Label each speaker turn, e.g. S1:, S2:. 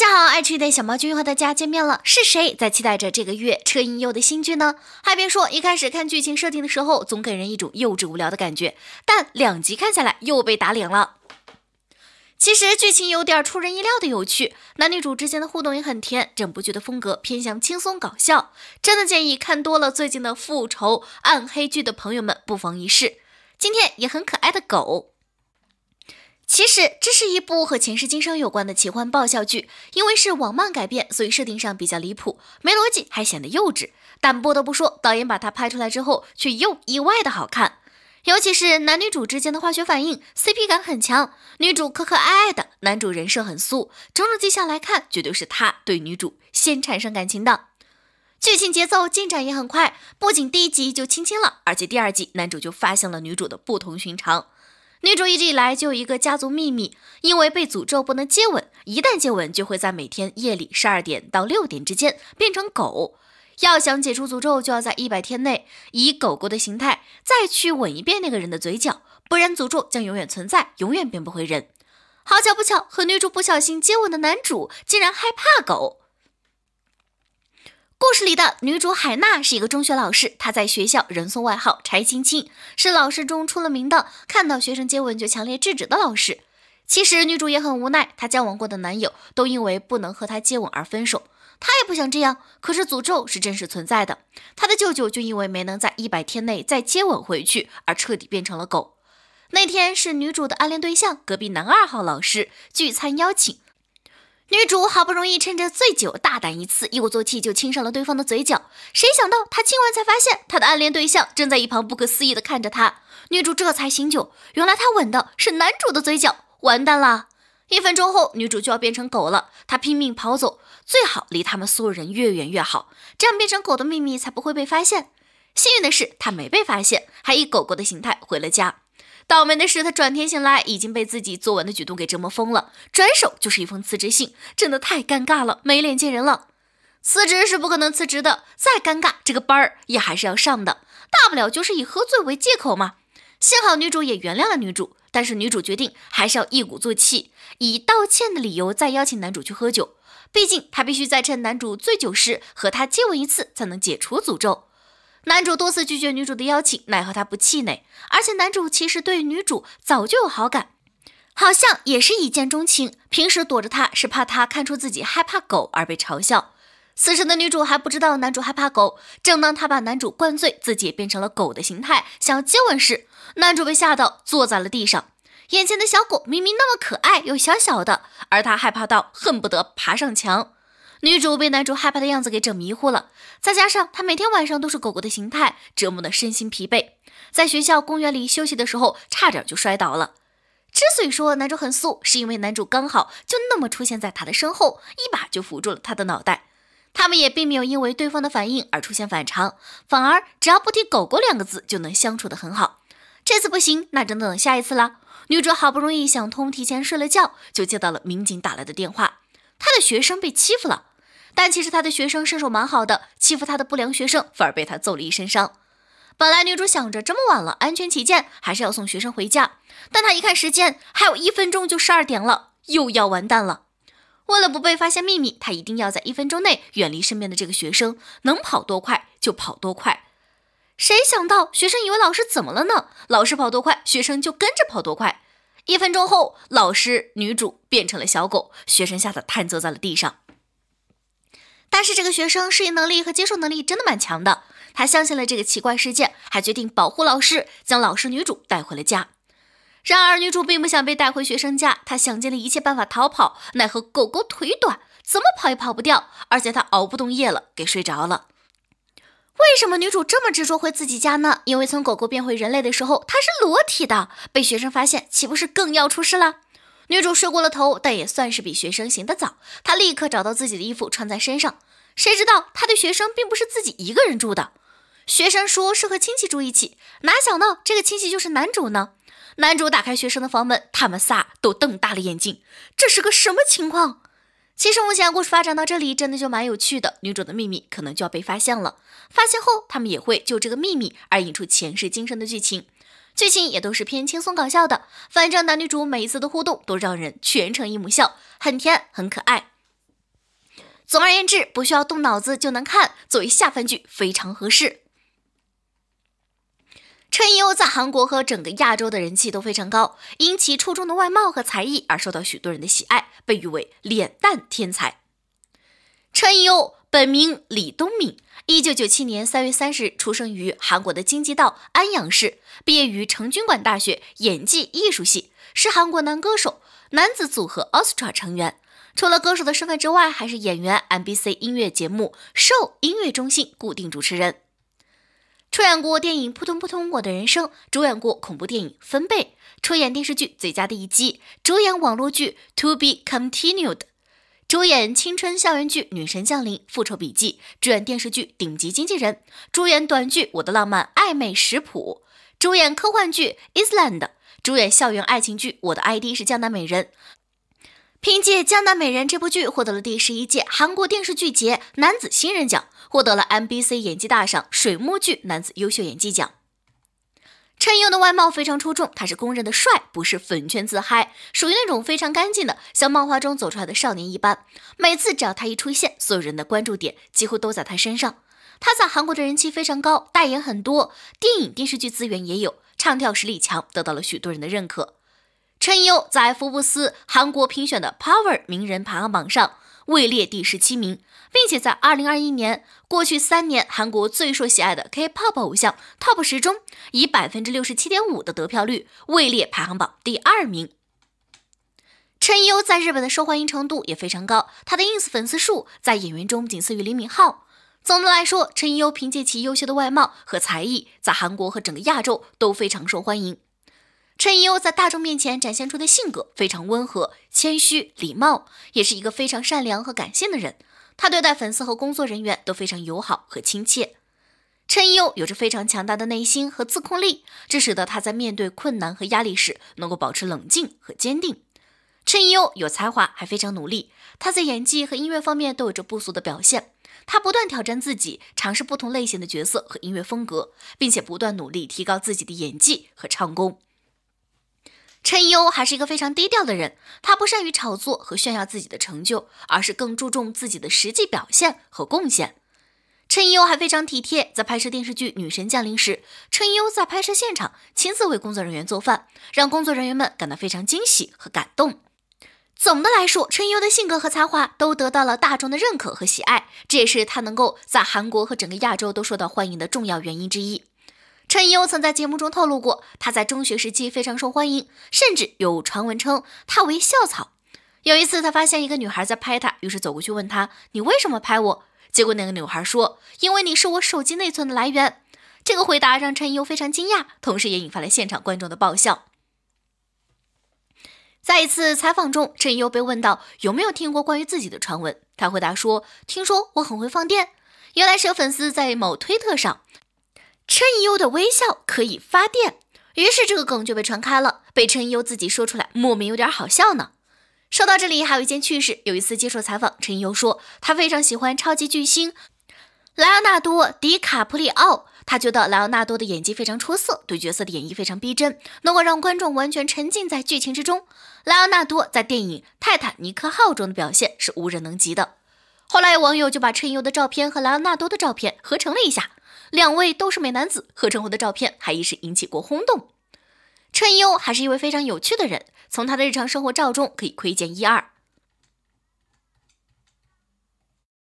S1: 大家好，爱吃一点小毛菌又和大家见面了。是谁在期待着这个月车银优的新剧呢？还别说，一开始看剧情设定的时候，总给人一种幼稚无聊的感觉。但两集看下来，又被打脸了。其实剧情有点出人意料的有趣，男女主之间的互动也很甜。整部剧的风格偏向轻松搞笑，真的建议看多了最近的复仇暗黑剧的朋友们不妨一试。今天也很可爱的狗。其实这是一部和前世今生有关的奇幻爆笑剧，因为是网漫改编，所以设定上比较离谱，没逻辑还显得幼稚。但不得不说，导演把它拍出来之后，却又意外的好看。尤其是男女主之间的化学反应，CP 感很强。女主可可爱爱的，男主人设很素，种种迹象来看，绝对是他对女主先产生感情的。剧情节奏进展也很快，不仅第一集就亲亲了，而且第二集男主就发现了女主的不同寻常。女主一直以来就有一个家族秘密，因为被诅咒不能接吻，一旦接吻就会在每天夜里十二点到六点之间变成狗。要想解除诅咒，就要在一百天内以狗狗的形态再去吻一遍那个人的嘴角，不然诅咒将永远存在，永远变不回人。好巧不巧，和女主不小心接吻的男主竟然害怕狗。故事里的女主海娜是一个中学老师，她在学校人送外号“柴青青”，是老师中出了名的，看到学生接吻就强烈制止的老师。其实女主也很无奈，她交往过的男友都因为不能和她接吻而分手，她也不想这样，可是诅咒是真实存在的。她的舅舅就因为没能在一百天内再接吻回去，而彻底变成了狗。那天是女主的暗恋对象隔壁男二号老师聚餐邀请。女主好不容易趁着醉酒大胆一次，一鼓作气就亲上了对方的嘴角。谁想到她亲完才发现，她的暗恋对象正在一旁不可思议地看着她。女主这才醒酒，原来她吻的是男主的嘴角，完蛋了！一分钟后，女主就要变成狗了，她拼命跑走，最好离他们所有人越远越好，这样变成狗的秘密才不会被发现。幸运的是，她没被发现，还以狗狗的形态回了家。倒霉的是，他转天醒来已经被自己昨晚的举动给折磨疯了，转手就是一封辞职信，真的太尴尬了，没脸见人了。辞职是不可能辞职的，再尴尬这个班儿也还是要上的，大不了就是以喝醉为借口嘛。幸好女主也原谅了女主，但是女主决定还是要一鼓作气，以道歉的理由再邀请男主去喝酒，毕竟她必须再趁男主醉酒时和他接吻一次才能解除诅咒。男主多次拒绝女主的邀请，奈何她不气馁，而且男主其实对女主早就有好感，好像也是一见钟情。平时躲着她是怕她看出自己害怕狗而被嘲笑。此时的女主还不知道男主害怕狗，正当她把男主灌醉，自己变成了狗的形态想接吻时，男主被吓到坐在了地上，眼前的小狗明明那么可爱又小小的，而他害怕到恨不得爬上墙。女主被男主害怕的样子给整迷糊了，再加上她每天晚上都是狗狗的形态，折磨的身心疲惫。在学校公园里休息的时候，差点就摔倒了。之所以说男主很素，是因为男主刚好就那么出现在她的身后，一把就扶住了她的脑袋。他们也并没有因为对方的反应而出现反常，反而只要不提狗狗两个字就能相处的很好。这次不行，那只能等下一次了。女主好不容易想通，提前睡了觉，就接到了民警打来的电话，她的学生被欺负了。但其实他的学生身手蛮好的，欺负他的不良学生反而被他揍了一身伤。本来女主想着这么晚了，安全起见还是要送学生回家，但她一看时间，还有一分钟就十二点了，又要完蛋了。为了不被发现秘密，她一定要在一分钟内远离身边的这个学生，能跑多快就跑多快。谁想到学生以为老师怎么了呢？老师跑多快，学生就跟着跑多快。一分钟后，老师女主变成了小狗，学生吓得瘫坐在了地上。但是这个学生适应能力和接受能力真的蛮强的，他相信了这个奇怪事件，还决定保护老师，将老师女主带回了家。然而女主并不想被带回学生家，她想尽了一切办法逃跑，奈何狗狗腿短，怎么跑也跑不掉，而且她熬不动夜了，给睡着了。为什么女主这么执着回自己家呢？因为从狗狗变回人类的时候，她是裸体的，被学生发现岂不是更要出事了？女主睡过了头，但也算是比学生醒得早。她立刻找到自己的衣服穿在身上。谁知道她的学生并不是自己一个人住的？学生说是和亲戚住一起，哪想到这个亲戚就是男主呢？男主打开学生的房门，他们仨都瞪大了眼睛，这是个什么情况？其实目前故事发展到这里，真的就蛮有趣的。女主的秘密可能就要被发现了，发现后他们也会就这个秘密而引出前世今生的剧情。剧情也都是偏轻松搞笑的，反正男女主每一次的互动都让人全程一母笑，很甜很可爱。总而言之，不需要动脑子就能看，作为下饭剧非常合适。车银优在韩国和整个亚洲的人气都非常高，因其出众的外貌和才艺而受到许多人的喜爱，被誉为“脸蛋天才”。车银优。本名李东敏，一九九七年三月三十日出生于韩国的京畿道安阳市，毕业于成均馆大学演技艺术系，是韩国男歌手、男子组合 a s t r a 成员。除了歌手的身份之外，还是演员，MBC 音乐节目《Show 音乐中心》固定主持人。出演过电影《扑通扑通我的人生》，主演过恐怖电影《分贝》，出演电视剧《最佳的一击》，主演网络剧《To Be Continued》。主演青春校园剧《女神降临》，复仇笔记；主演电视剧《顶级经纪人》；主演短剧《我的浪漫暧昧食谱》；主演科幻剧《Island》；主演校园爱情剧《我的 ID 是江南美人》。凭借《江南美人》这部剧获得了第十一届韩国电视剧节男子新人奖，获得了 MBC 演技大赏水幕剧男子优秀演技奖。陈优的外貌非常出众，他是公认的帅，不是粉圈自嗨，属于那种非常干净的，像漫画中走出来的少年一般。每次只要他一出现，所有人的关注点几乎都在他身上。他在韩国的人气非常高，代言很多，电影、电视剧资源也有，唱跳实力强，得到了许多人的认可。陈优在福布斯韩国评选的 Power 名人排行榜上。位列第十七名，并且在二零二一年过去三年，韩国最受喜爱的 K p o p 偶像 TOP 十中，以百分之六十七点五的得票率位列排行榜第二名。陈义优在日本的受欢迎程度也非常高，他的 INS 粉丝数在演员中仅次于李敏镐。总的来说，陈义优凭借其优秀的外貌和才艺，在韩国和整个亚洲都非常受欢迎。陈衣优在大众面前展现出的性格非常温和、谦虚、礼貌，也是一个非常善良和感性的人。他对待粉丝和工作人员都非常友好和亲切。陈衣优有着非常强大的内心和自控力，这使得他在面对困难和压力时能够保持冷静和坚定。陈衣优有才华，还非常努力。他在演技和音乐方面都有着不俗的表现。他不断挑战自己，尝试不同类型的角色和音乐风格，并且不断努力提高自己的演技和唱功。陈意欧还是一个非常低调的人，他不善于炒作和炫耀自己的成就，而是更注重自己的实际表现和贡献。陈意欧还非常体贴，在拍摄电视剧《女神降临》时，陈意欧在拍摄现场亲自为工作人员做饭，让工作人员们感到非常惊喜和感动。总的来说，陈意欧的性格和才华都得到了大众的认可和喜爱，这也是他能够在韩国和整个亚洲都受到欢迎的重要原因之一。陈意曾在节目中透露过，他在中学时期非常受欢迎，甚至有传闻称他为校草。有一次，他发现一个女孩在拍他，于是走过去问他：“你为什么拍我？”结果那个女孩说：“因为你是我手机内存的来源。”这个回答让陈意非常惊讶，同时也引发了现场观众的爆笑。在一次采访中，陈意被问到有没有听过关于自己的传闻，他回答说：“听说我很会放电。”原来是有粉丝在某推特上。陈一优的微笑可以发电，于是这个梗就被传开了。被陈一优自己说出来，莫名有点好笑呢。说到这里，还有一件趣事：有一次接受采访，陈一优说他非常喜欢超级巨星莱昂纳多·迪卡普里奥，他觉得莱昂纳多的演技非常出色，对角色的演绎非常逼真，能够让观众完全沉浸在剧情之中。莱昂纳多在电影《泰坦尼克号》中的表现是无人能及的。后来，有网友就把陈友的照片和莱昂纳多的照片合成了一下。两位都是美男子，合成后的照片还一时引起过轰动。衬优还是一位非常有趣的人，从他的日常生活照中可以窥见一二。